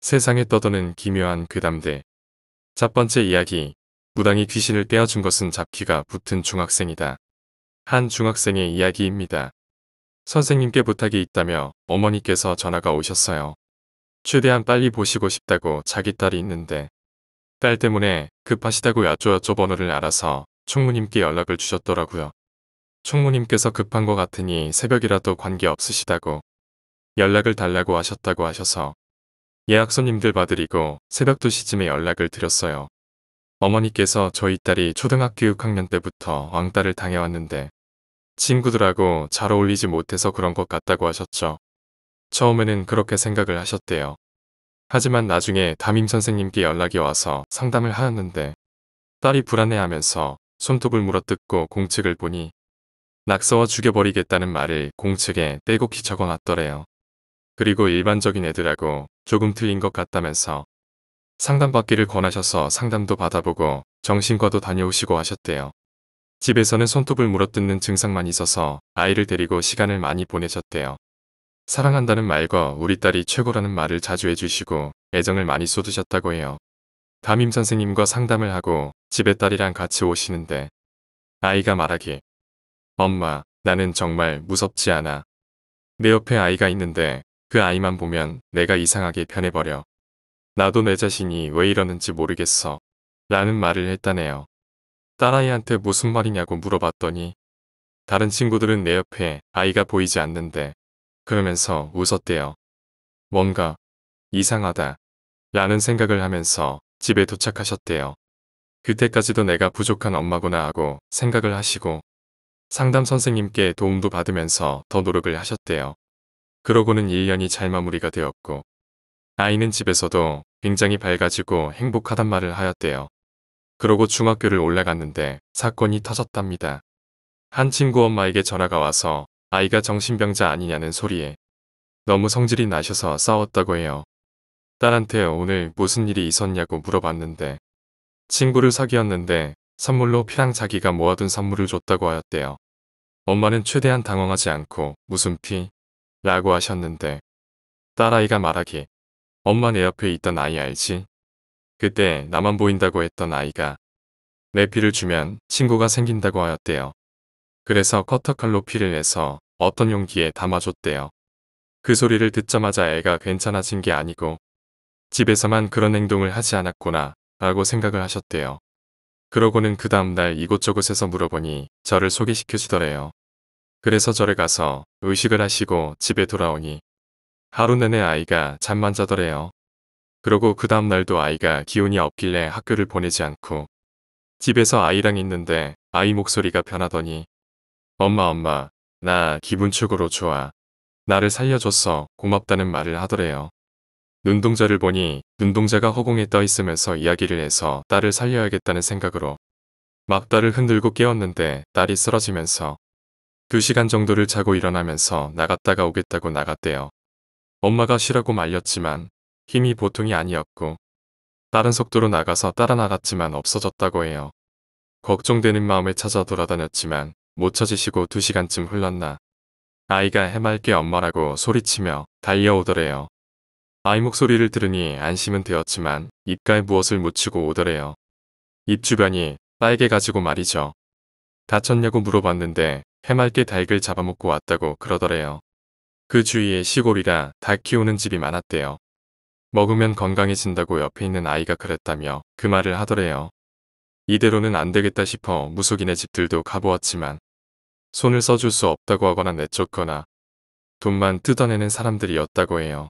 세상에 떠도는 기묘한 괴담대첫 번째 이야기. 무당이 귀신을 떼어준 것은 잡귀가 붙은 중학생이다. 한 중학생의 이야기입니다. 선생님께 부탁이 있다며 어머니께서 전화가 오셨어요. 최대한 빨리 보시고 싶다고 자기 딸이 있는데 딸 때문에 급하시다고 야쪼야쪼 번호를 알아서 총무님께 연락을 주셨더라고요. 총무님께서 급한 것 같으니 새벽이라도 관계없으시다고 연락을 달라고 하셨다고 하셔서 예약 손님들 봐드리고 새벽 2시쯤에 연락을 드렸어요. 어머니께서 저희 딸이 초등학교 6학년 때부터 왕따를 당해왔는데 친구들하고 잘 어울리지 못해서 그런 것 같다고 하셨죠. 처음에는 그렇게 생각을 하셨대요. 하지만 나중에 담임 선생님께 연락이 와서 상담을 하였는데 딸이 불안해하면서 손톱을 물어뜯고 공책을 보니 낙서와 죽여버리겠다는 말을 공책에 떼곡히 적어놨더래요. 그리고 일반적인 애들하고 조금 틀린 것 같다면서 상담받기를 권하셔서 상담도 받아보고 정신과도 다녀오시고 하셨대요. 집에서는 손톱을 물어뜯는 증상만 있어서 아이를 데리고 시간을 많이 보내셨대요. 사랑한다는 말과 우리 딸이 최고라는 말을 자주 해주시고 애정을 많이 쏟으셨다고 해요. 담임 선생님과 상담을 하고 집에 딸이랑 같이 오시는데 아이가 말하기 엄마 나는 정말 무섭지 않아. 내 옆에 아이가 있는데 그 아이만 보면 내가 이상하게 변해버려. 나도 내 자신이 왜 이러는지 모르겠어. 라는 말을 했다네요. 딸아이한테 무슨 말이냐고 물어봤더니 다른 친구들은 내 옆에 아이가 보이지 않는데 그러면서 웃었대요. 뭔가 이상하다 라는 생각을 하면서 집에 도착하셨대요. 그때까지도 내가 부족한 엄마구나 하고 생각을 하시고 상담 선생님께 도움도 받으면서 더 노력을 하셨대요. 그러고는 1년이잘 마무리가 되었고 아이는 집에서도 굉장히 밝아지고 행복하단 말을 하였대요. 그러고 중학교를 올라갔는데 사건이 터졌답니다. 한 친구 엄마에게 전화가 와서 아이가 정신병자 아니냐는 소리에 너무 성질이 나셔서 싸웠다고 해요. 딸한테 오늘 무슨 일이 있었냐고 물어봤는데 친구를 사귀었는데 선물로 피랑 자기가 모아둔 선물을 줬다고 하였대요. 엄마는 최대한 당황하지 않고 무슨 피, 라고 하셨는데 딸아이가 말하기 엄마 내 옆에 있던 아이 알지? 그때 나만 보인다고 했던 아이가 내 피를 주면 친구가 생긴다고 하였대요. 그래서 커터칼로 피를 내서 어떤 용기에 담아줬대요. 그 소리를 듣자마자 애가 괜찮아진 게 아니고 집에서만 그런 행동을 하지 않았구나 라고 생각을 하셨대요. 그러고는 그 다음날 이곳저곳에서 물어보니 저를 소개시켜주더래요. 그래서 절에 가서 의식을 하시고 집에 돌아오니 하루 내내 아이가 잠만 자더래요. 그러고 그 다음날도 아이가 기운이 없길래 학교를 보내지 않고 집에서 아이랑 있는데 아이 목소리가 변하더니 엄마 엄마 나 기분 축으로 좋아. 나를 살려줬어 고맙다는 말을 하더래요. 눈동자를 보니 눈동자가 허공에 떠 있으면서 이야기를 해서 딸을 살려야겠다는 생각으로 막 딸을 흔들고 깨웠는데 딸이 쓰러지면서 2시간 정도를 자고 일어나면서 나갔다가 오겠다고 나갔대요. 엄마가 쉬라고 말렸지만 힘이 보통이 아니었고 다른 속도로 나가서 따라 나갔지만 없어졌다고 해요. 걱정되는 마음에 찾아 돌아다녔지만 못 찾으시고 2시간쯤 흘렀나. 아이가 해맑게 엄마라고 소리치며 달려오더래요. 아이 목소리를 들으니 안심은 되었지만 입가에 무엇을 묻히고 오더래요. 입 주변이 빨개 가지고 말이죠. 다쳤냐고 물어봤는데 해맑게 닭을 잡아먹고 왔다고 그러더래요. 그 주위에 시골이라 닭 키우는 집이 많았대요. 먹으면 건강해진다고 옆에 있는 아이가 그랬다며 그 말을 하더래요. 이대로는 안 되겠다 싶어 무속인의 집들도 가보았지만 손을 써줄 수 없다고 하거나 내쫓거나 돈만 뜯어내는 사람들이었다고 해요.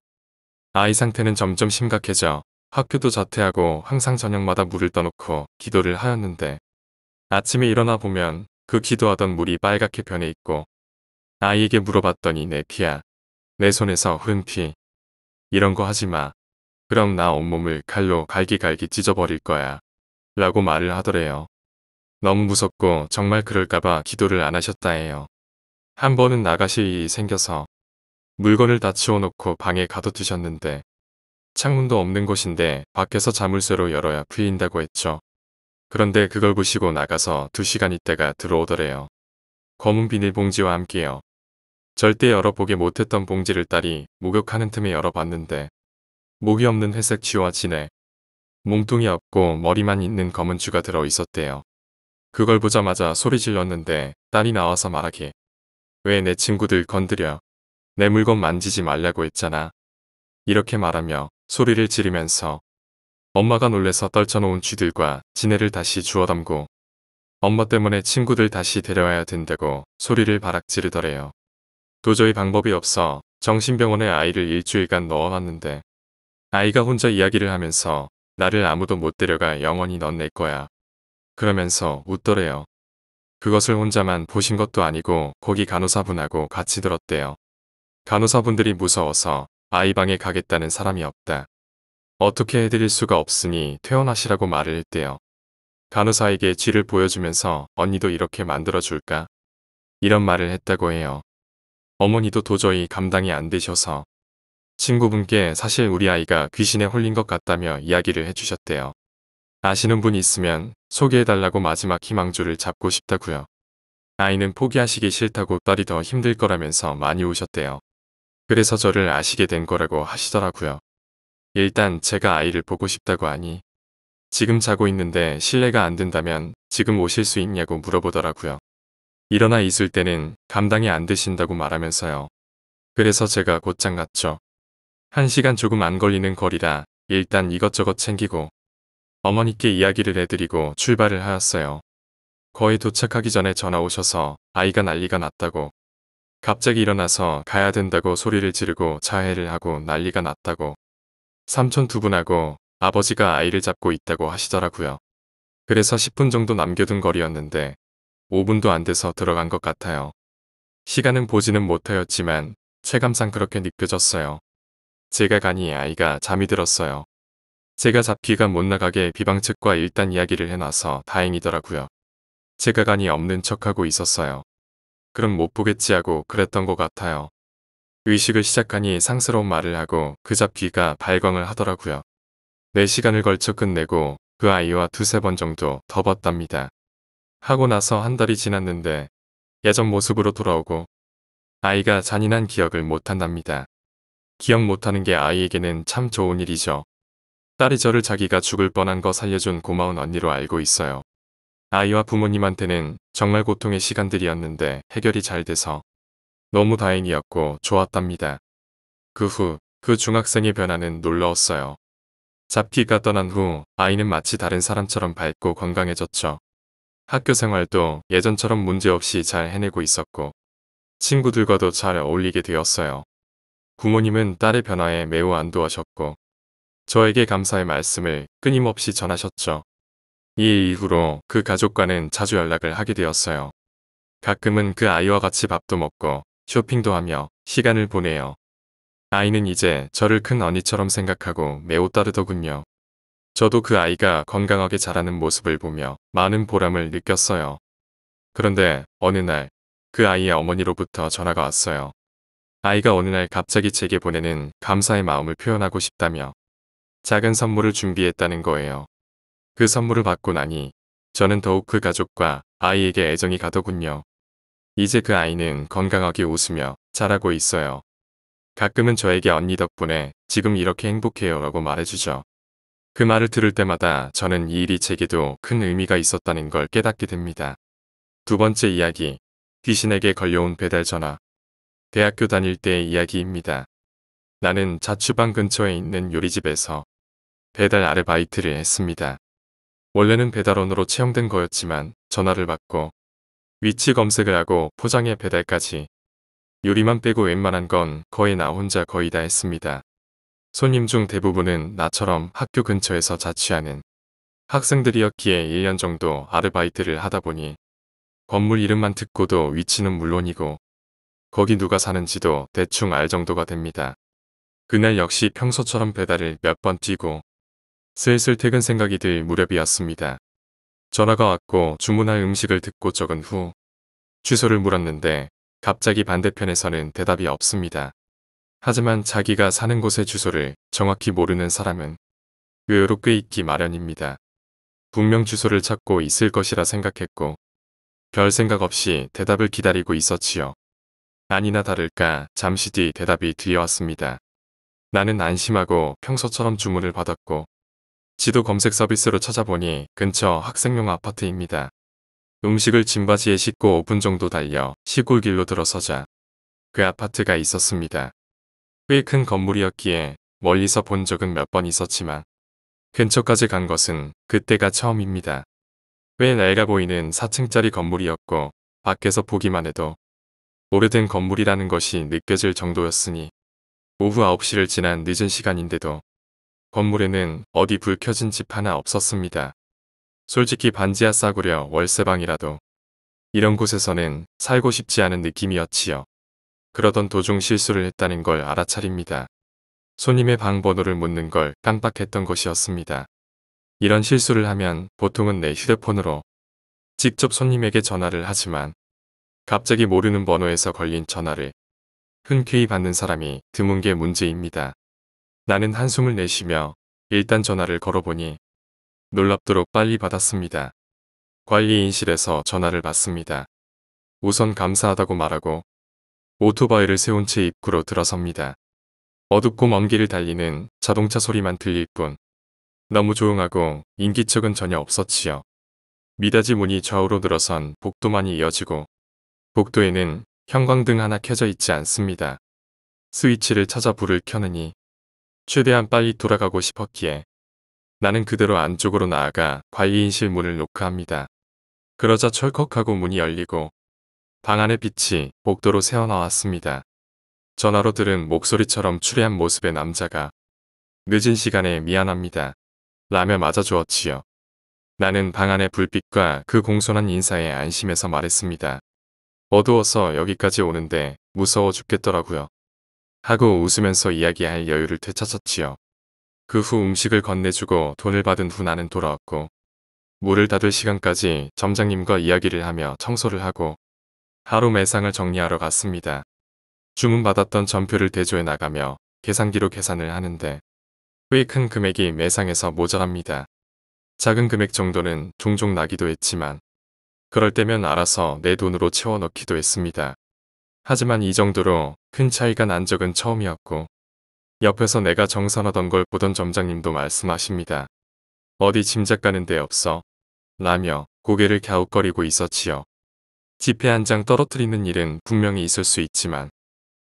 아이 상태는 점점 심각해져 학교도 자퇴하고 항상 저녁마다 물을 떠놓고 기도를 하였는데 아침에 일어나 보면 그 기도하던 물이 빨갛게 변해 있고 아이에게 물어봤더니 내 피야. 내 손에서 흐 피. 이런 거 하지 마. 그럼 나 온몸을 칼로 갈기갈기 찢어버릴 거야. 라고 말을 하더래요. 너무 무섭고 정말 그럴까봐 기도를 안 하셨다 해요. 한 번은 나가실 일이 생겨서 물건을 다 치워놓고 방에 가둬두셨는데 창문도 없는 곳인데 밖에서 자물쇠로 열어야 풀린다고 했죠. 그런데 그걸 보시고 나가서 두시간 있다가 들어오더래요. 검은 비닐봉지와 함께요. 절대 열어보게 못했던 봉지를 딸이 목욕하는 틈에 열어봤는데 목이 없는 회색 쥐와 진해 몸뚱이 없고 머리만 있는 검은 쥐가 들어있었대요. 그걸 보자마자 소리 질렀는데 딸이 나와서 말하기 왜 내 친구들 건드려 내 물건 만지지 말라고 했잖아 이렇게 말하며 소리를 지르면서 엄마가 놀래서 떨쳐놓은 쥐들과 지네를 다시 주워 담고 엄마 때문에 친구들 다시 데려와야 된다고 소리를 바락 지르더래요. 도저히 방법이 없어 정신병원에 아이를 일주일간 넣어놨는데 아이가 혼자 이야기를 하면서 나를 아무도 못 데려가 영원히 넌낼 거야. 그러면서 웃더래요. 그것을 혼자만 보신 것도 아니고 거기 간호사분하고 같이 들었대요. 간호사분들이 무서워서 아이 방에 가겠다는 사람이 없다. 어떻게 해드릴 수가 없으니 퇴원하시라고 말을 했대요. 간호사에게 쥐를 보여주면서 언니도 이렇게 만들어줄까? 이런 말을 했다고 해요. 어머니도 도저히 감당이 안 되셔서 친구분께 사실 우리 아이가 귀신에 홀린 것 같다며 이야기를 해주셨대요. 아시는 분 있으면 소개해달라고 마지막 희망줄를 잡고 싶다고요. 아이는 포기하시기 싫다고 딸이 더 힘들 거라면서 많이 우셨대요. 그래서 저를 아시게 된 거라고 하시더라고요. 일단 제가 아이를 보고 싶다고 하니 지금 자고 있는데 실례가 안 된다면 지금 오실 수 있냐고 물어보더라고요. 일어나 있을 때는 감당이 안 되신다고 말하면서요. 그래서 제가 곧장 갔죠. 한 시간 조금 안 걸리는 거리라 일단 이것저것 챙기고 어머니께 이야기를 해드리고 출발을 하였어요. 거의 도착하기 전에 전화 오셔서 아이가 난리가 났다고 갑자기 일어나서 가야 된다고 소리를 지르고 자해를 하고 난리가 났다고 삼촌 두 분하고 아버지가 아이를 잡고 있다고 하시더라고요. 그래서 10분 정도 남겨둔 거리였는데 5분도 안 돼서 들어간 것 같아요. 시간은 보지는 못하였지만 체감상 그렇게 느껴졌어요. 제가 가니 아이가 잠이 들었어요. 제가 잡기가 못 나가게 비방 측과 일단 이야기를 해놔서 다행이더라고요. 제가 가니 없는 척하고 있었어요. 그럼 못 보겠지 하고 그랬던 것 같아요. 의식을 시작하니 상스러운 말을 하고 그잡 귀가 발광을 하더라고요. 4시간을 걸쳐 끝내고 그 아이와 두세 번 정도 더봤답니다 하고 나서 한 달이 지났는데 예전 모습으로 돌아오고 아이가 잔인한 기억을 못한답니다. 기억 못하는 게 아이에게는 참 좋은 일이죠. 딸이 저를 자기가 죽을 뻔한 거 살려준 고마운 언니로 알고 있어요. 아이와 부모님한테는 정말 고통의 시간들이었는데 해결이 잘 돼서 너무 다행이었고 좋았답니다. 그 후그 그 중학생의 변화는 놀라웠어요. 잡티가 떠난 후 아이는 마치 다른 사람처럼 밝고 건강해졌죠. 학교 생활도 예전처럼 문제없이 잘 해내고 있었고 친구들과도 잘 어울리게 되었어요. 부모님은 딸의 변화에 매우 안도하셨고 저에게 감사의 말씀을 끊임없이 전하셨죠. 이 이후로 그 가족과는 자주 연락을 하게 되었어요. 가끔은 그 아이와 같이 밥도 먹고 쇼핑도 하며 시간을 보내요. 아이는 이제 저를 큰 언니처럼 생각하고 매우 따르더군요. 저도 그 아이가 건강하게 자라는 모습을 보며 많은 보람을 느꼈어요. 그런데 어느 날 그 아이의 어머니로부터 전화가 왔어요. 아이가 어느 날 갑자기 제게 보내는 감사의 마음을 표현하고 싶다며 작은 선물을 준비했다는 거예요. 그 선물을 받고 나니 저는 더욱 그 가족과 아이에게 애정이 가더군요. 이제 그 아이는 건강하게 웃으며 자라고 있어요. 가끔은 저에게 언니 덕분에 지금 이렇게 행복해요 라고 말해주죠. 그 말을 들을 때마다 저는 이 일이 제게도 큰 의미가 있었다는 걸 깨닫게 됩니다. 두 번째 이야기. 귀신에게 걸려온 배달 전화. 대학교 다닐 때의 이야기입니다. 나는 자취방 근처에 있는 요리집에서 배달 아르바이트를 했습니다. 원래는 배달원으로 채용된 거였지만 전화를 받고 위치 검색을 하고 포장해 배달까지 요리만 빼고 웬만한 건 거의 나 혼자 거의 다 했습니다. 손님 중 대부분은 나처럼 학교 근처에서 자취하는 학생들이었기에 1년 정도 아르바이트를 하다 보니 건물 이름만 듣고도 위치는 물론이고 거기 누가 사는지도 대충 알 정도가 됩니다. 그날 역시 평소처럼 배달을 몇 번 뛰고 슬슬 퇴근 생각이 들 무렵이었습니다. 전화가 왔고 주문할 음식을 듣고 적은 후주소를 물었는데 갑자기 반대편에서는 대답이 없습니다. 하지만 자기가 사는 곳의 주소를 정확히 모르는 사람은 의외로 꽤 있기 마련입니다. 분명 주소를 찾고 있을 것이라 생각했고 별 생각 없이 대답을 기다리고 있었지요. 아니나 다를까 잠시 뒤 대답이 들려왔습니다. 나는 안심하고 평소처럼 주문을 받았고 지도 검색 서비스로 찾아보니 근처 학생용 아파트입니다. 음식을 짐바지에 싣고 5분 정도 달려 시골길로 들어서자 그 아파트가 있었습니다. 꽤 큰 건물이었기에 멀리서 본 적은 몇 번 있었지만 근처까지 간 것은 그때가 처음입니다. 꽤 낡아 보이는 4층짜리 건물이었고 밖에서 보기만 해도 오래된 건물이라는 것이 느껴질 정도였으니 오후 9시를 지난 늦은 시간인데도 건물에는 어디 불 켜진 집 하나 없었습니다. 솔직히 반지하 싸구려 월세방이라도 이런 곳에서는 살고 싶지 않은 느낌이었지요. 그러던 도중 실수를 했다는 걸 알아차립니다. 손님의 방 번호를 묻는 걸 깜빡했던 것이었습니다. 이런 실수를 하면 보통은 내 휴대폰으로 직접 손님에게 전화를 하지만 갑자기 모르는 번호에서 걸린 전화를 흔쾌히 받는 사람이 드문 게 문제입니다. 나는 한숨을 내쉬며 일단 전화를 걸어보니 놀랍도록 빨리 받았습니다. 관리인실에서 전화를 받습니다. 우선 감사하다고 말하고 오토바이를 세운 채 입구로 들어섭니다. 어둡고 먼 길을 달리는 자동차 소리만 들릴 뿐 너무 조용하고 인기척은 전혀 없었지요. 미닫이 문이 좌우로 늘어선 복도만이 이어지고 복도에는 형광등 하나 켜져 있지 않습니다. 스위치를 찾아 불을 켜느니 최대한 빨리 돌아가고 싶었기에 나는 그대로 안쪽으로 나아가 관리인실 문을 노크합니다. 그러자 철컥하고 문이 열리고 방 안의 빛이 복도로 새어나왔습니다. 전화로 들은 목소리처럼 추레한 모습의 남자가 늦은 시간에 미안합니다. 라며 맞아주었지요. 나는 방 안의 불빛과 그 공손한 인사에 안심해서 말했습니다. 어두워서 여기까지 오는데 무서워 죽겠더라고요. 하고 웃으면서 이야기할 여유를 되찾았지요. 그 후 음식을 건네주고 돈을 받은 후 나는 돌아왔고 물을 닫을 시간까지 점장님과 이야기를 하며 청소를 하고 하루 매상을 정리하러 갔습니다. 주문받았던 전표를 대조해 나가며 계산기로 계산을 하는데 꽤 큰 금액이 매상에서 모자랍니다. 작은 금액 정도는 종종 나기도 했지만 그럴 때면 알아서 내 돈으로 채워 넣기도 했습니다. 하지만 이 정도로 큰 차이가 난 적은 처음이었고 옆에서 내가 정산하던 걸 보던 점장님도 말씀하십니다. 어디 짐작 가는 데 없어. 라며 고개를 갸웃거리고 있었지요. 지폐 한 장 떨어뜨리는 일은 분명히 있을 수 있지만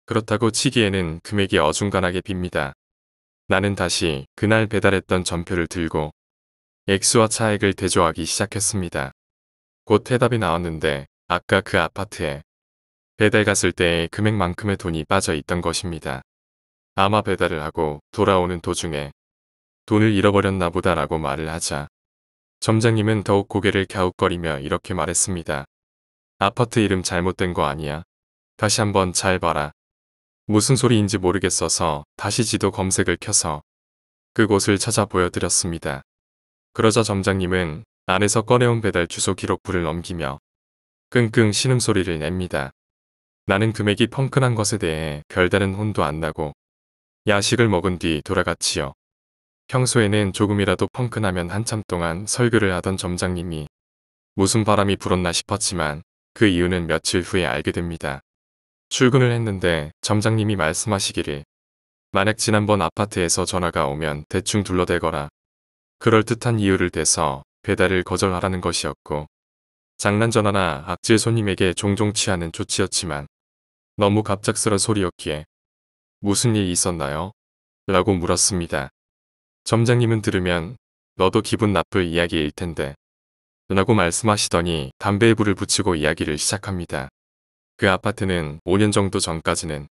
그렇다고 치기에는 금액이 어중간하게 빕니다. 나는 다시 그날 배달했던 전표를 들고 액수와 차액을 대조하기 시작했습니다. 곧 해답이 나왔는데 아까 그 아파트에 배달 갔을 때 금액만큼의 돈이 빠져 있던 것입니다. 아마 배달을 하고 돌아오는 도중에 돈을 잃어버렸나 보다라고 말을 하자 점장님은 더욱 고개를 갸웃거리며 이렇게 말했습니다. 아파트 이름 잘못된 거 아니야? 다시 한번 잘 봐라. 무슨 소리인지 모르겠어서 다시 지도 검색을 켜서 그곳을 찾아 보여드렸습니다. 그러자 점장님은 안에서 꺼내온 배달 주소 기록부를 넘기며 끙끙 신음소리를 냅니다. 나는 금액이 펑크난 것에 대해 별다른 혼도 안 나고 야식을 먹은 뒤 돌아갔지요. 평소에는 조금이라도 펑크나면 한참 동안 설교를 하던 점장님이 무슨 바람이 불었나 싶었지만 그 이유는 며칠 후에 알게 됩니다. 출근을 했는데 점장님이 말씀하시기를 만약 지난번 아파트에서 전화가 오면 대충 둘러대거라. 그럴듯한 이유를 대서 배달을 거절하라는 것이었고 장난 전화나 악질 손님에게 종종 취하는 조치였지만 너무 갑작스러운 소리였기에 무슨 일이 있었나요? 라고 물었습니다. 점장님은 들으면 너도 기분 나쁠 이야기일 텐데 라고 말씀하시더니 담배에 불을 붙이고 이야기를 시작합니다. 그 아파트는 5년 정도 전까지는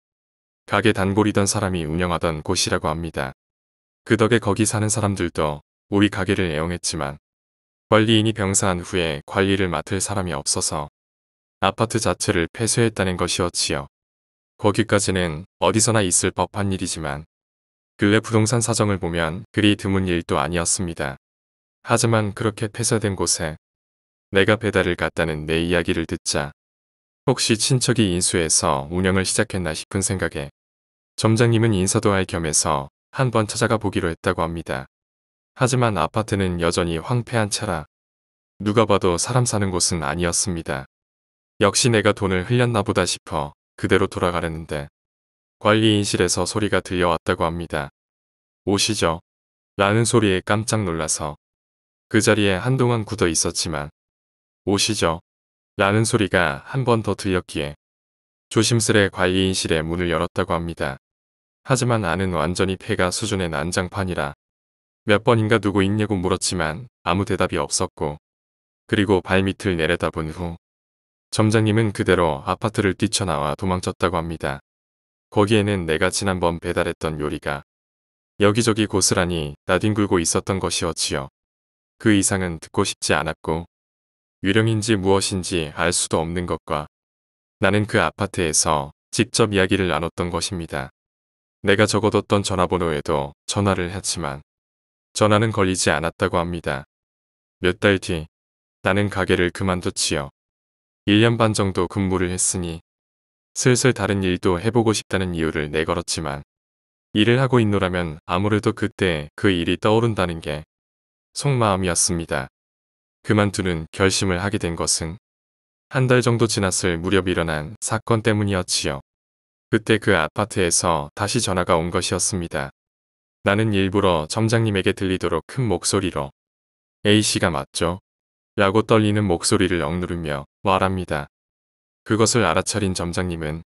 가게 단골이던 사람이 운영하던 곳이라고 합니다. 그 덕에 거기 사는 사람들도 우리 가게를 애용했지만 관리인이 병사한 후에 관리를 맡을 사람이 없어서 아파트 자체를 폐쇄했다는 것이었지요. 거기까지는 어디서나 있을 법한 일이지만 근래 부동산 사정을 보면 그리 드문 일도 아니었습니다. 하지만 그렇게 폐쇄된 곳에 내가 배달을 갔다는 내 이야기를 듣자 혹시 친척이 인수해서 운영을 시작했나 싶은 생각에 점장님은 인사도 할 겸해서 한번 찾아가 보기로 했다고 합니다. 하지만 아파트는 여전히 황폐한 차라 누가 봐도 사람 사는 곳은 아니었습니다. 역시 내가 돈을 흘렸나 보다 싶어 그대로 돌아가려는데 관리인실에서 소리가 들려왔다고 합니다. 오시죠. 라는 소리에 깜짝 놀라서 그 자리에 한동안 굳어 있었지만 오시죠. 라는 소리가 한 번 더 들렸기에 조심스레 관리인실에 문을 열었다고 합니다. 하지만 안는 완전히 폐가 수준의 난장판이라 몇 번인가 누구 있냐고 물었지만 아무 대답이 없었고 그리고 발밑을 내려다본 후 점장님은 그대로 아파트를 뛰쳐나와 도망쳤다고 합니다. 거기에는 내가 지난번 배달했던 요리가 여기저기 고스란히 나뒹굴고 있었던 것이었지요. 그 이상은 듣고 싶지 않았고 유령인지 무엇인지 알 수도 없는 것과 나는 그 아파트에서 직접 이야기를 나눴던 것입니다. 내가 적어뒀던 전화번호에도 전화를 했지만 전화는 걸리지 않았다고 합니다. 몇 달 뒤 나는 가게를 그만뒀지요. 1년 반 정도 근무를 했으니 슬슬 다른 일도 해보고 싶다는 이유를 내걸었지만 일을 하고 있노라면 아무래도 그때 그 일이 떠오른다는 게 속마음이었습니다. 그만두는 결심을 하게 된 것은 한 달 정도 지났을 무렵 일어난 사건 때문이었지요. 그때 그 아파트에서 다시 전화가 온 것이었습니다. 나는 일부러 점장님에게 들리도록 큰 목소리로 A씨가 맞죠? 라고 떨리는 목소리를 억누르며 말합니다. 그것을 알아차린 점장님은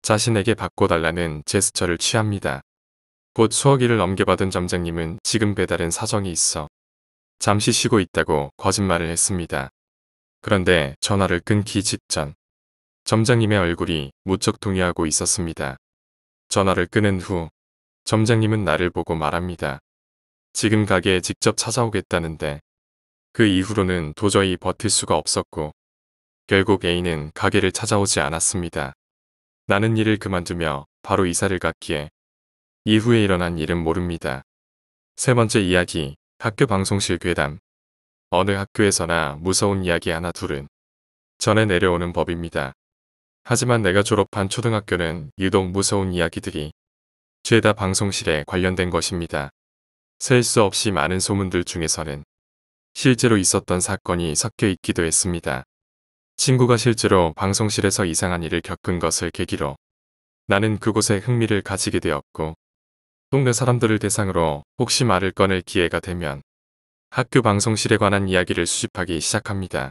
자신에게 바꿔달라는 제스처를 취합니다. 곧 수화기를 넘겨받은 점장님은 지금 배달은 사정이 있어 잠시 쉬고 있다고 거짓말을 했습니다. 그런데 전화를 끊기 직전 점장님의 얼굴이 무척 동의하고 있었습니다. 전화를 끊은 후 점장님은 나를 보고 말합니다. 지금 가게에 직접 찾아오겠다는데 그 이후로는 도저히 버틸 수가 없었고 결국 A는 가게를 찾아오지 않았습니다. 나는 일을 그만두며 바로 이사를 갔기에 이후에 일어난 일은 모릅니다. 세 번째 이야기 학교 방송실 괴담 어느 학교에서나 무서운 이야기 하나 둘은 전에 내려오는 법입니다. 하지만 내가 졸업한 초등학교는 유독 무서운 이야기들이 죄다 방송실에 관련된 것입니다. 셀 수 없이 많은 소문들 중에서는 실제로 있었던 사건이 섞여 있기도 했습니다. 친구가 실제로 방송실에서 이상한 일을 겪은 것을 계기로 나는 그곳에 흥미를 가지게 되었고 동네 사람들을 대상으로 혹시 말을 꺼낼 기회가 되면 학교 방송실에 관한 이야기를 수집하기 시작합니다.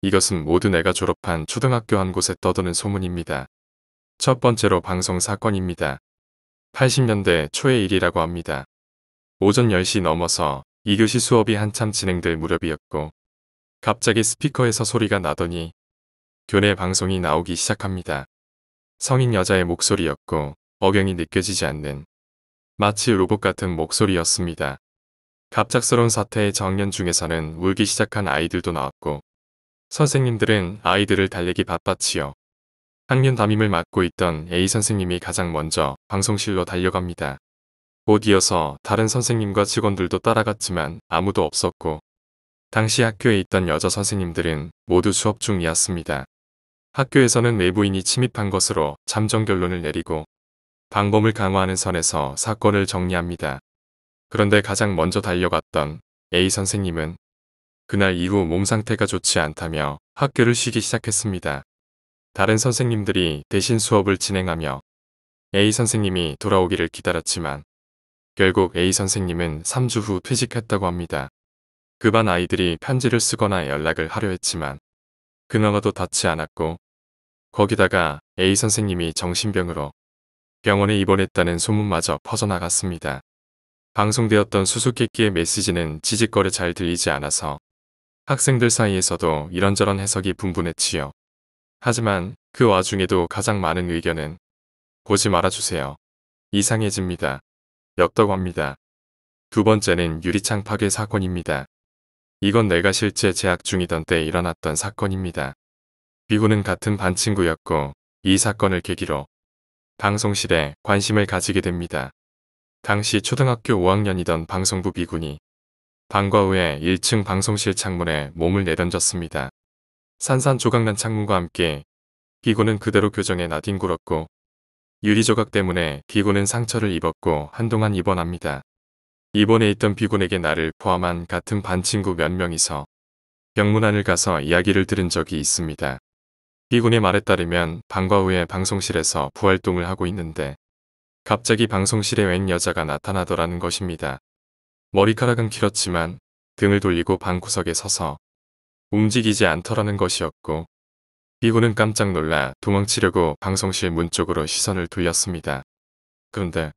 이것은 모두 내가 졸업한 초등학교 한 곳에 떠도는 소문입니다. 첫 번째로 방송 사건입니다. 80년대 초의 일이라고 합니다. 오전 10시 넘어서 2교시 수업이 한참 진행될 무렵이었고 갑자기 스피커에서 소리가 나더니 교내 방송이 나오기 시작합니다. 성인 여자의 목소리였고 억양이 느껴지지 않는 마치 로봇 같은 목소리였습니다. 갑작스러운 사태의 정년 중에서는 울기 시작한 아이들도 나왔고 선생님들은 아이들을 달래기 바빴지요. 학년 담임을 맡고 있던 A 선생님이 가장 먼저 방송실로 달려갑니다. 곧 이어서 다른 선생님과 직원들도 따라갔지만 아무도 없었고 당시 학교에 있던 여자 선생님들은 모두 수업 중이었습니다. 학교에서는 외부인이 침입한 것으로 잠정 결론을 내리고 방범을 강화하는 선에서 사건을 정리합니다. 그런데 가장 먼저 달려갔던 A 선생님은 그날 이후 몸 상태가 좋지 않다며 학교를 쉬기 시작했습니다. 다른 선생님들이 대신 수업을 진행하며 A 선생님이 돌아오기를 기다렸지만 결국 A 선생님은 3주 후 퇴직했다고 합니다. 그 반 아이들이 편지를 쓰거나 연락을 하려 했지만 그나마도 닿지 않았고 거기다가 A 선생님이 정신병으로 병원에 입원했다는 소문마저 퍼져나갔습니다. 방송되었던 수수께끼의 메시지는 지직거래 잘 들리지 않아서 학생들 사이에서도 이런저런 해석이 분분했지요. 하지만 그 와중에도 가장 많은 의견은 보지 말아주세요. 이상해집니다. 였다고 합니다두 번째는 유리창 파괴 사건입니다. 이건 내가 실제 재학 중이던 때 일어났던 사건입니다. 비구는 같은 반 친구였고 이 사건을 계기로 방송실에 관심을 가지게 됩니다. 당시 초등학교 5학년이던 방송부 비군이 방과 후에 1층 방송실 창문에 몸을 내던졌습니다. 산산조각난 창문과 함께 비구는 그대로 교정에 나뒹굴었고 유리조각 때문에 비군은 상처를 입었고 한동안 입원합니다. 입원에 있던 비군에게 나를 포함한 같은 반 친구 몇 명이서 병문안을 가서 이야기를 들은 적이 있습니다. 비군의 말에 따르면 방과 후에 방송실에서 부활동을 하고 있는데 갑자기 방송실에 웬 여자가 나타나더라는 것입니다. 머리카락은 길었지만 등을 돌리고 방구석에 서서 움직이지 않더라는 것이었고 비고는 깜짝 놀라 도망치려고 방송실 문 쪽으로 시선을 돌렸습니다. 그런데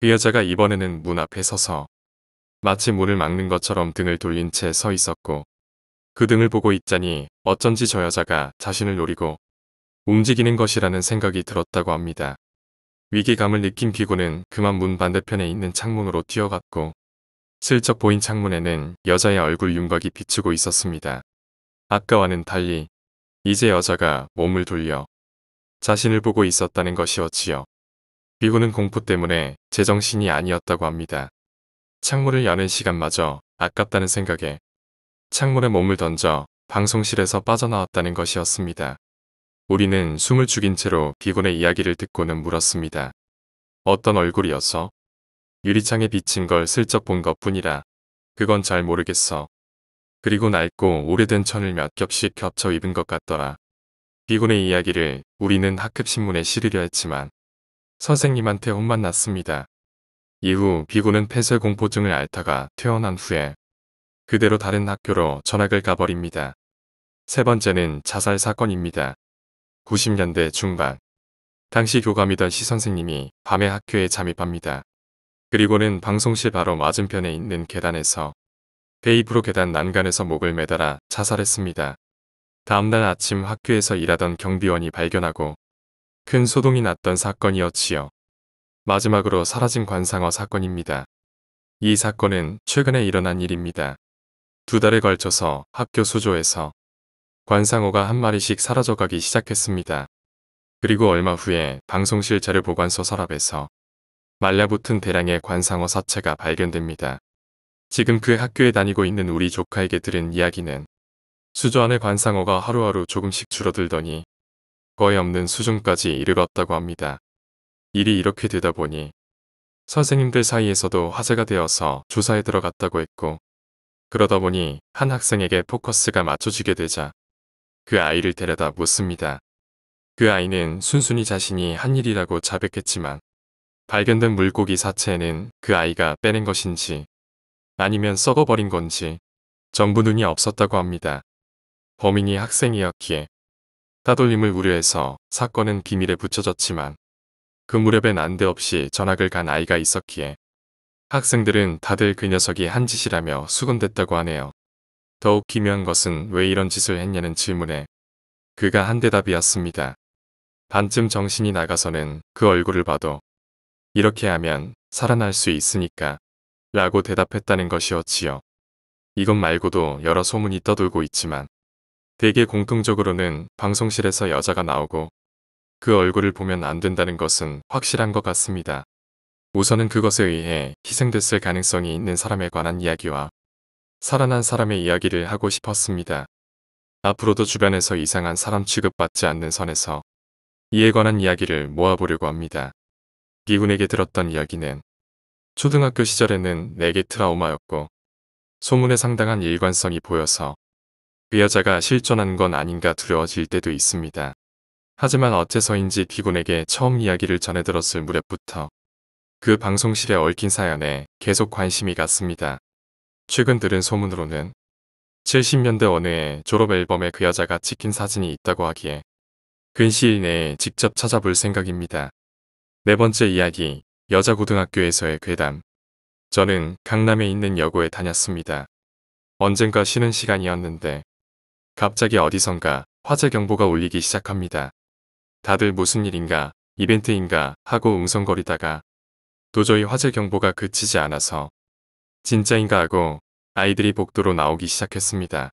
그 여자가 이번에는 문 앞에 서서 마치 문을 막는 것처럼 등을 돌린 채 서 있었고 그 등을 보고 있자니 어쩐지 저 여자가 자신을 노리고 움직이는 것이라는 생각이 들었다고 합니다. 위기감을 느낀 비고는 그만 문 반대편에 있는 창문으로 뛰어갔고 슬쩍 보인 창문에는 여자의 얼굴 윤곽이 비추고 있었습니다. 아까와는 달리 이제 여자가 몸을 돌려 자신을 보고 있었다는 것이었지요. 비구는 공포 때문에 제정신이 아니었다고 합니다. 창문을 여는 시간마저 아깝다는 생각에 창문에 몸을 던져 방송실에서 빠져나왔다는 것이었습니다. 우리는 숨을 죽인 채로 비군의 이야기를 듣고는 물었습니다. 어떤 얼굴이어서? 유리창에 비친 걸 슬쩍 본 것뿐이라. 그건 잘 모르겠어. 그리고 낡고 오래된 천을 몇 겹씩 겹쳐 입은 것 같더라. 비곤의 이야기를 우리는 학급신문에 실으려 했지만 선생님한테 혼만 났습니다. 이후 비고는 폐쇄공포증을 앓다가 퇴원한 후에 그대로 다른 학교로 전학을 가버립니다. 세 번째는 자살 사건입니다. 90년대 중반 당시 교감이던 시 선생님이 밤에 학교에 잠입합니다. 그리고는 방송실 바로 맞은편에 있는 계단에서 베이프로 계단 난간에서 목을 매달아 자살했습니다. 다음날 아침 학교에서 일하던 경비원이 발견하고 큰 소동이 났던 사건이었지요. 마지막으로 사라진 관상어 사건입니다. 이 사건은 최근에 일어난 일입니다. 두 달에 걸쳐서 학교 수조에서 관상어가 한 마리씩 사라져가기 시작했습니다. 그리고 얼마 후에 방송실 자료 보관소 서랍에서 말라붙은 대량의 관상어 사체가 발견됩니다. 지금 그 학교에 다니고 있는 우리 조카에게 들은 이야기는 수저안의 관상어가 하루하루 조금씩 줄어들더니 거의 없는 수준까지 이르렀다고 합니다. 일이 이렇게 되다 보니 선생님들 사이에서도 화제가 되어서 조사에 들어갔다고 했고 그러다 보니 한 학생에게 포커스가 맞춰지게 되자 그 아이를 데려다 묻습니다. 그 아이는 순순히 자신이 한 일이라고 자백했지만 발견된 물고기 사체에는 그 아이가 빼낸 것인지 아니면 썩어버린 건지 전부 눈이 없었다고 합니다. 범인이 학생이었기에 따돌림을 우려해서 사건은 비밀에 붙여졌지만 그 무렵엔 안대없이 전학을 간 아이가 있었기에 학생들은 다들 그 녀석이 한 짓이라며 수군댔다고 하네요. 더욱 기묘한 것은 왜 이런 짓을 했냐는 질문에 그가 한 대답이었습니다. 반쯤 정신이 나가서는 그 얼굴을 봐도 이렇게 하면 살아날 수 있으니까 라고 대답했다는 것이었지요. 이것 말고도 여러 소문이 떠돌고 있지만 대개 공통적으로는 방송실에서 여자가 나오고 그 얼굴을 보면 안 된다는 것은 확실한 것 같습니다. 우선은 그것에 의해 희생됐을 가능성이 있는 사람에 관한 이야기와 살아난 사람의 이야기를 하고 싶었습니다. 앞으로도 주변에서 이상한 사람 취급받지 않는 선에서 이에 관한 이야기를 모아보려고 합니다. 기군에게 들었던 이야기는 초등학교 시절에는 내게 트라우마였고 소문에 상당한 일관성이 보여서 그 여자가 실존한 건 아닌가 두려워질 때도 있습니다. 하지만 어째서인지 비군에게 처음 이야기를 전해 들었을 무렵부터 그 방송실에 얽힌 사연에 계속 관심이 갔습니다. 최근 들은 소문으로는 70년대 어느해 졸업 앨범에 그 여자가 찍힌 사진이 있다고 하기에 근시일 내에 직접 찾아볼 생각입니다. 네 번째 이야기 여자고등학교에서의 괴담. 저는 강남에 있는 여고에 다녔습니다. 언젠가 쉬는 시간이었는데 갑자기 어디선가 화재 경보가 울리기 시작합니다. 다들 무슨 일인가 이벤트인가 하고 웅성거리다가 도저히 화재 경보가 그치지 않아서 진짜인가 하고 아이들이 복도로 나오기 시작했습니다.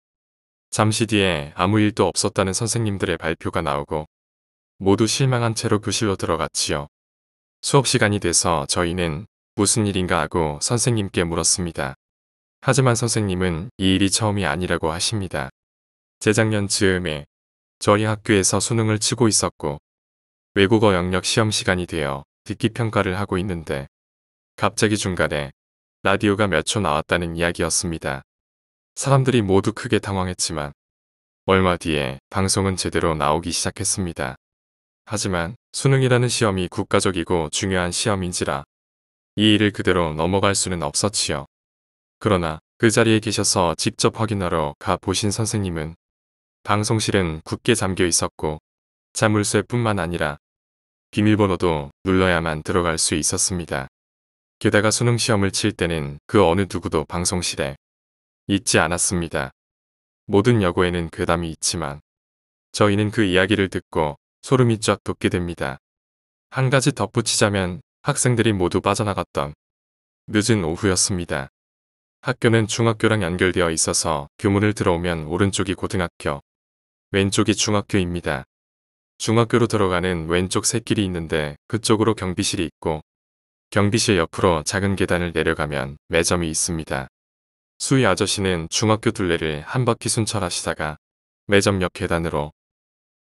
잠시 뒤에 아무 일도 없었다는 선생님들의 발표가 나오고 모두 실망한 채로 교실로 들어갔지요. 수업시간이 돼서 저희는 무슨 일인가 하고 선생님께 물었습니다. 하지만 선생님은 이 일이 처음이 아니라고 하십니다. 재작년 즈음에 저희 학교에서 수능을 치고 있었고 외국어 영역 시험 시간이 되어 듣기 평가를 하고 있는데 갑자기 중간에 라디오가 몇 초 나왔다는 이야기였습니다. 사람들이 모두 크게 당황했지만 얼마 뒤에 방송은 제대로 나오기 시작했습니다. 하지만 수능이라는 시험이 국가적이고 중요한 시험인지라 이 일을 그대로 넘어갈 수는 없었지요. 그러나 그 자리에 계셔서 직접 확인하러 가 보신 선생님은 방송실은 굳게 잠겨 있었고 자물쇠뿐만 아니라 비밀번호도 눌러야만 들어갈 수 있었습니다. 게다가 수능 시험을 칠 때는 그 어느 누구도 방송실에 있지 않았습니다. 모든 여고에는 괴담이 있지만 저희는 그 이야기를 듣고 소름이 쫙 돋게 됩니다. 한 가지 덧붙이자면 학생들이 모두 빠져나갔던 늦은 오후였습니다. 학교는 중학교랑 연결되어 있어서 교문을 들어오면 오른쪽이 고등학교, 왼쪽이 중학교입니다. 중학교로 들어가는 왼쪽 샛길이 있는데 그쪽으로 경비실이 있고 경비실 옆으로 작은 계단을 내려가면 매점이 있습니다. 수희 아저씨는 중학교 둘레를 한 바퀴 순찰하시다가 매점 옆 계단으로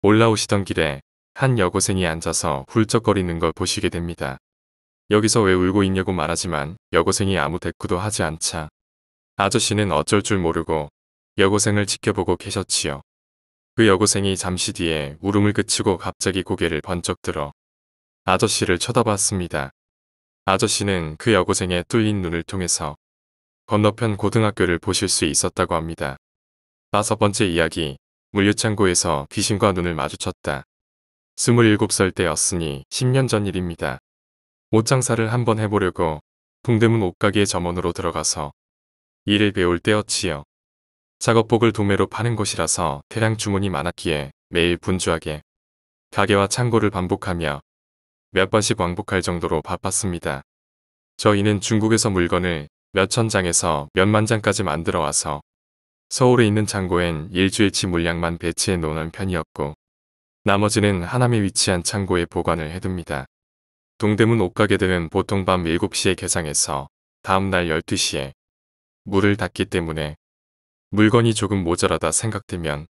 올라오시던 길에 한 여고생이 앉아서 훌쩍거리는 걸 보시게 됩니다. 여기서 왜 울고 있냐고 말하지만 여고생이 아무 대꾸도 하지 않자 아저씨는 어쩔 줄 모르고 여고생을 지켜보고 계셨지요. 그 여고생이 잠시 뒤에 울음을 그치고 갑자기 고개를 번쩍 들어 아저씨를 쳐다봤습니다. 아저씨는 그 여고생의 뚫린 눈을 통해서 건너편 고등학교를 보실 수 있었다고 합니다. 다섯 번째 이야기 물류창고에서 귀신과 눈을 마주쳤다. 27살 때였으니 10년 전 일입니다. 옷 장사를 한번 해보려고 동대문 옷가게 점원으로 들어가서 일을 배울 때였지요. 작업복을 도매로 파는 곳이라서 대량 주문이 많았기에 매일 분주하게 가게와 창고를 반복하며 몇 번씩 왕복할 정도로 바빴습니다. 저희는 중국에서 물건을 몇 천 장에서 몇 만 장까지 만들어 와서 서울에 있는 창고엔 일주일치 물량만 배치해 놓는 편이었고 나머지는 하남에 위치한 창고에 보관을 해둡니다. 동대문 옷가게들은 보통 밤 7시에 개장해서 다음날 12시에 물을 닫기 때문에 물건이 조금 모자라다 생각되면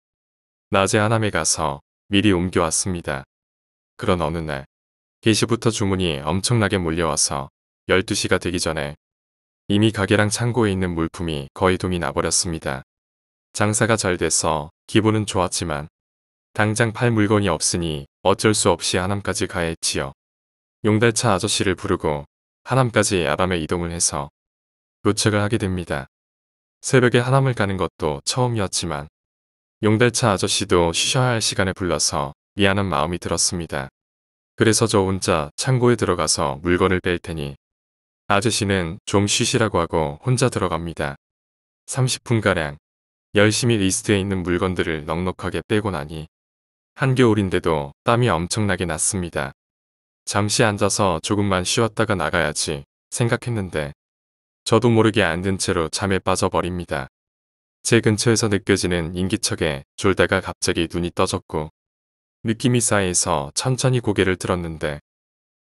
낮에 하남에 가서 미리 옮겨왔습니다. 그런 어느 날게시부터 주문이 엄청나게 몰려와서 12시가 되기 전에 이미 가게랑 창고에 있는 물품이 거의 동이 나버렸습니다. 장사가 잘 돼서 기분은 좋았지만 당장 팔 물건이 없으니 어쩔 수 없이 하남까지 가야 했지요. 용달차 아저씨를 부르고 하남까지 야밤에 이동을 해서 도착을 하게 됩니다. 새벽에 하남을 가는 것도 처음이었지만 용달차 아저씨도 쉬셔야 할 시간에 불러서 미안한 마음이 들었습니다. 그래서 저 혼자 창고에 들어가서 물건을 뺄 테니 아저씨는 좀 쉬시라고 하고 혼자 들어갑니다. 30분가량 열심히 리스트에 있는 물건들을 넉넉하게 빼고 나니 한겨울인데도 땀이 엄청나게 났습니다. 잠시 앉아서 조금만 쉬었다가 나가야지 생각했는데 저도 모르게 앉은 채로 잠에 빠져버립니다. 제 근처에서 느껴지는 인기척에 졸다가 갑자기 눈이 떠졌고 느낌이 쌓여서 천천히 고개를 들었는데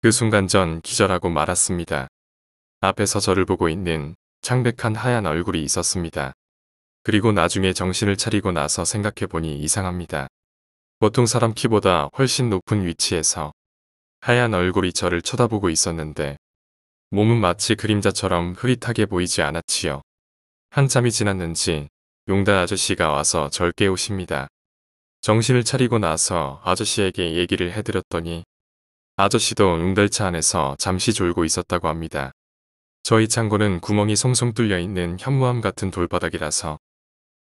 그 순간 전 기절하고 말았습니다. 앞에서 저를 보고 있는 창백한 하얀 얼굴이 있었습니다. 그리고 나중에 정신을 차리고 나서 생각해보니 이상합니다. 보통 사람 키보다 훨씬 높은 위치에서 하얀 얼굴이 저를 쳐다보고 있었는데 몸은 마치 그림자처럼 흐릿하게 보이지 않았지요. 한참이 지났는지 용다 아저씨가 와서 절 깨우십니다. 정신을 차리고 나서 아저씨에게 얘기를 해드렸더니 아저씨도 응달차 안에서 잠시 졸고 있었다고 합니다. 저희 창고는 구멍이 송송 뚫려 있는 현무암 같은 돌바닥이라서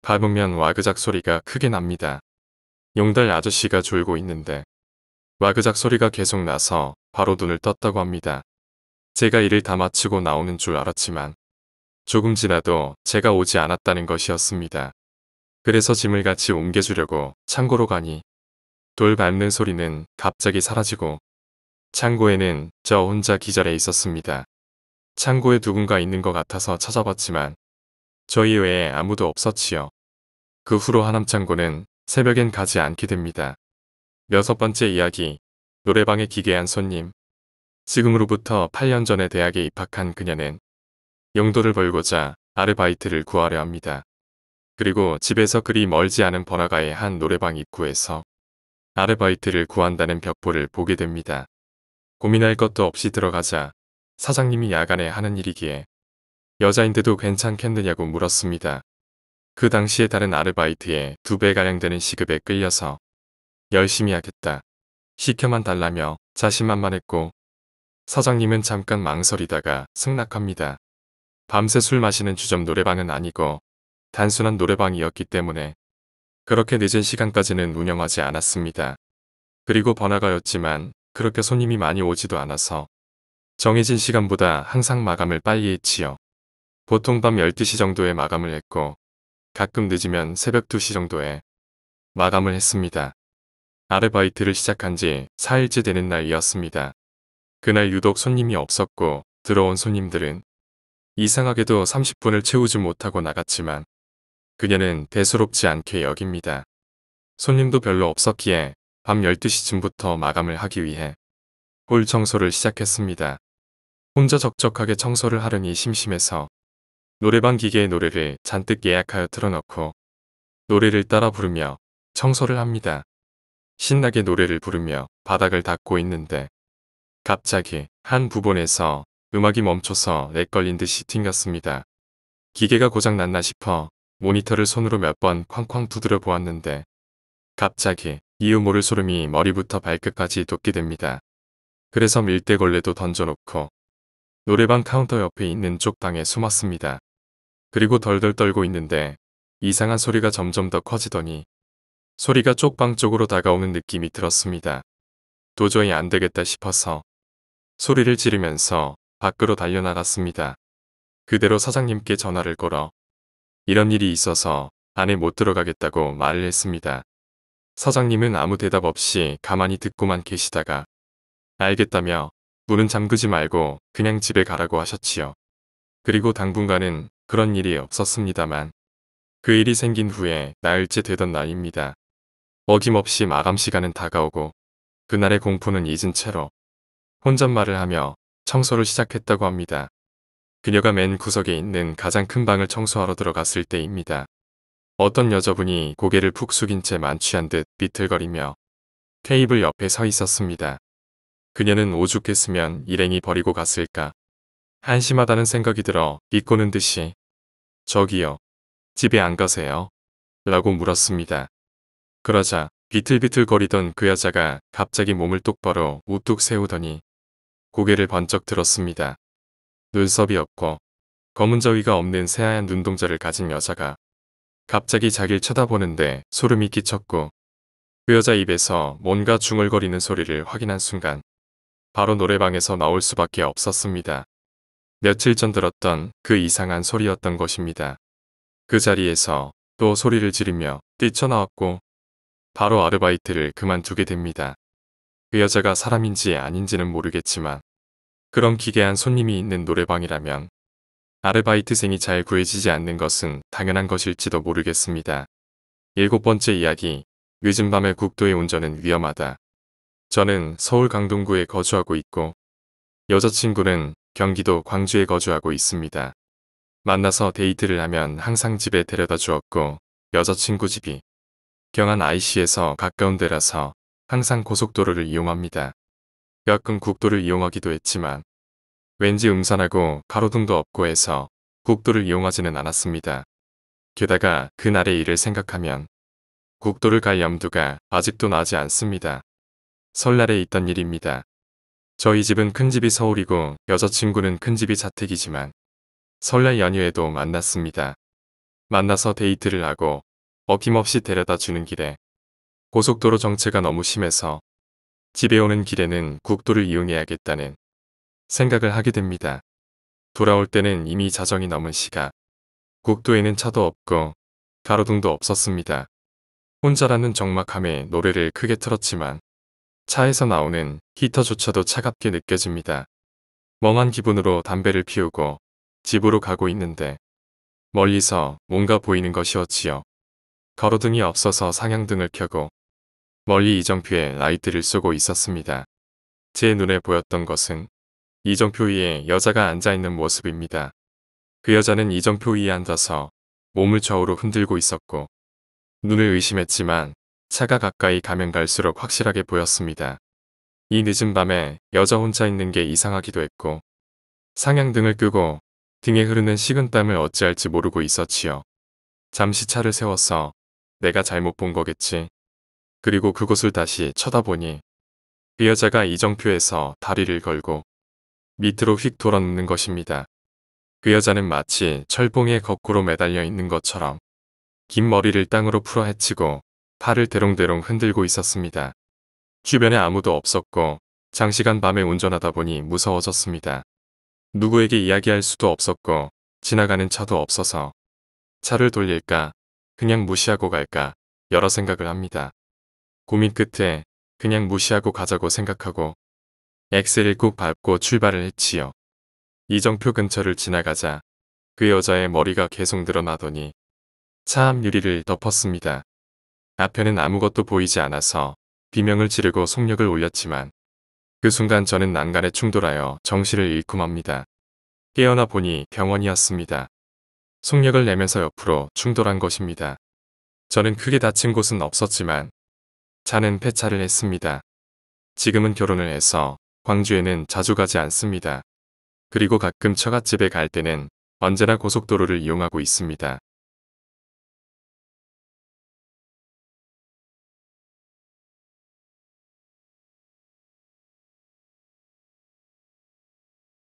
밟으면 와그작 소리가 크게 납니다. 용달 아저씨가 졸고 있는데 와그작 소리가 계속 나서 바로 눈을 떴다고 합니다. 제가 일을 다 마치고 나오는 줄 알았지만 조금 지나도 제가 오지 않았다는 것이었습니다. 그래서 짐을 같이 옮겨주려고 창고로 가니 돌 밟는 소리는 갑자기 사라지고 창고에는 저 혼자 기절해 있었습니다. 창고에 누군가 있는 것 같아서 찾아봤지만 저희 외에 아무도 없었지요. 그 후로 하남창고는 새벽엔 가지 않게 됩니다. 여섯 번째 이야기 노래방에 기괴한 손님 지금으로부터 8년 전에 대학에 입학한 그녀는 용도를 벌고자 아르바이트를 구하려 합니다. 그리고 집에서 그리 멀지 않은 번화가의 한 노래방 입구에서 아르바이트를 구한다는 벽보를 보게 됩니다. 고민할 것도 없이 들어가자 사장님이 야간에 하는 일이기에 여자인데도 괜찮겠느냐고 물었습니다. 그 당시에 다른 아르바이트에 두 배가량 되는 시급에 끌려서 열심히 하겠다. 시켜만 달라며 자신만만했고 사장님은 잠깐 망설이다가 승낙합니다. 밤새 술 마시는 주점 노래방은 아니고 단순한 노래방이었기 때문에 그렇게 늦은 시간까지는 운영하지 않았습니다. 그리고 번화가였지만 그렇게 손님이 많이 오지도 않아서 정해진 시간보다 항상 마감을 빨리 했지요. 보통 밤 12시 정도에 마감을 했고 가끔 늦으면 새벽 2시 정도에 마감을 했습니다. 아르바이트를 시작한 지 4일째 되는 날이었습니다. 그날 유독 손님이 없었고 들어온 손님들은 이상하게도 30분을 채우지 못하고 나갔지만 그녀는 대수롭지 않게 여깁니다. 손님도 별로 없었기에 밤 12시쯤부터 마감을 하기 위해 홀 청소를 시작했습니다. 혼자 적적하게 청소를 하려니 심심해서 노래방 기계의 노래를 잔뜩 예약하여 틀어놓고 노래를 따라 부르며 청소를 합니다. 신나게 노래를 부르며 바닥을 닦고 있는데 갑자기 한 부분에서 음악이 멈춰서 내 걸린 듯이 튕겼습니다. 기계가 고장났나 싶어 모니터를 손으로 몇 번 쾅쾅 두드려 보았는데 갑자기 이유 모를 소름이 머리부터 발끝까지 돋게 됩니다. 그래서 밀대걸레도 던져놓고 노래방 카운터 옆에 있는 쪽방에 숨었습니다. 그리고 덜덜 떨고 있는데 이상한 소리가 점점 더 커지더니 소리가 쪽방 쪽으로 다가오는 느낌이 들었습니다. 도저히 안 되겠다 싶어서 소리를 지르면서 밖으로 달려나갔습니다. 그대로 사장님께 전화를 걸어 이런 일이 있어서 안에 못 들어가겠다고 말을 했습니다. 사장님은 아무 대답 없이 가만히 듣고만 계시다가 알겠다며 문은 잠그지 말고 그냥 집에 가라고 하셨지요. 그리고 당분간은 그런 일이 없었습니다만 그 일이 생긴 후에 나흘째 되던 날입니다. 어김없이 마감 시간은 다가오고 그날의 공포는 잊은 채로 혼잣말을 하며 청소를 시작했다고 합니다. 그녀가 맨 구석에 있는 가장 큰 방을 청소하러 들어갔을 때입니다. 어떤 여자분이 고개를 푹 숙인 채 만취한 듯 비틀거리며 테이블 옆에 서 있었습니다. 그녀는 오죽했으면 일행이 버리고 갔을까. 한심하다는 생각이 들어 비꼬는 듯이 저기요. 집에 안 가세요? 라고 물었습니다. 그러자 비틀비틀 거리던 그 여자가 갑자기 몸을 똑바로 우뚝 세우더니 고개를 번쩍 들었습니다. 눈썹이 없고 검은 저위가 없는 새하얀 눈동자를 가진 여자가 갑자기 자기를 쳐다보는데 소름이 끼쳤고 그 여자 입에서 뭔가 중얼거리는 소리를 확인한 순간 바로 노래방에서 나올 수밖에 없었습니다. 며칠 전 들었던 그 이상한 소리였던 것입니다. 그 자리에서 또 소리를 지르며 뛰쳐나왔고 바로 아르바이트를 그만두게 됩니다. 그 여자가 사람인지 아닌지는 모르겠지만 그런 기괴한 손님이 있는 노래방이라면 아르바이트생이 잘 구해지지 않는 것은 당연한 것일지도 모르겠습니다. 일곱 번째 이야기, 늦은 밤에 국도의 운전은 위험하다. 저는 서울 강동구에 거주하고 있고 여자친구는 경기도 광주에 거주하고 있습니다. 만나서 데이트를 하면 항상 집에 데려다 주었고 여자친구 집이 경안 IC에서 가까운 데라서 항상 고속도로를 이용합니다. 가끔 국도를 이용하기도 했지만 왠지 음산하고 가로등도 없고 해서 국도를 이용하지는 않았습니다. 게다가 그날의 일을 생각하면 국도를 갈 염두가 아직도 나지 않습니다. 설날에 있던 일입니다. 저희 집은 큰집이 서울이고 여자친구는 큰집이 자택이지만 설날 연휴에도 만났습니다. 만나서 데이트를 하고 어김없이 데려다 주는 길에 고속도로 정체가 너무 심해서 집에 오는 길에는 국도를 이용해야겠다는 생각을 하게 됩니다. 돌아올 때는 이미 자정이 넘은 시각. 국도에는 차도 없고 가로등도 없었습니다. 혼자라는 적막함에 노래를 크게 틀었지만 차에서 나오는 히터조차도 차갑게 느껴집니다. 멍한 기분으로 담배를 피우고 집으로 가고 있는데 멀리서 뭔가 보이는 것이었지요. 가로등이 없어서 상향등을 켜고 멀리 이정표에 라이트를 쏘고 있었습니다. 제 눈에 보였던 것은 이정표 위에 여자가 앉아있는 모습입니다. 그 여자는 이정표 위에 앉아서 몸을 좌우로 흔들고 있었고 눈을 의심했지만 차가 가까이 가면 갈수록 확실하게 보였습니다. 이 늦은 밤에 여자 혼자 있는 게 이상하기도 했고 상향등을 끄고 등에 흐르는 식은땀을 어찌할지 모르고 있었지요. 잠시 차를 세워서 내가 잘못 본 거겠지. 그리고 그곳을 다시 쳐다보니 그 여자가 이정표에서 다리를 걸고 밑으로 휙 돌아눕는 것입니다. 그 여자는 마치 철봉에 거꾸로 매달려 있는 것처럼 긴 머리를 땅으로 풀어 헤치고 팔을 대롱대롱 흔들고 있었습니다. 주변에 아무도 없었고 장시간 밤에 운전하다 보니 무서워졌습니다. 누구에게 이야기할 수도 없었고 지나가는 차도 없어서 차를 돌릴까 그냥 무시하고 갈까 여러 생각을 합니다. 고민 끝에 그냥 무시하고 가자고 생각하고 엑셀을 꾹 밟고 출발을 했지요. 이정표 근처를 지나가자 그 여자의 머리가 계속 늘어나더니 차 앞 유리를 덮었습니다. 앞에는 아무것도 보이지 않아서 비명을 지르고 속력을 올렸지만 그 순간 저는 난간에 충돌하여 정신을 잃고 맙니다. 깨어나 보니 병원이었습니다. 속력을 내면서 옆으로 충돌한 것입니다. 저는 크게 다친 곳은 없었지만 자는 폐차를 했습니다. 지금은 결혼을 해서 광주에는 자주 가지 않습니다. 그리고 가끔 처갓집에 갈 때는 언제나 고속도로를 이용하고 있습니다.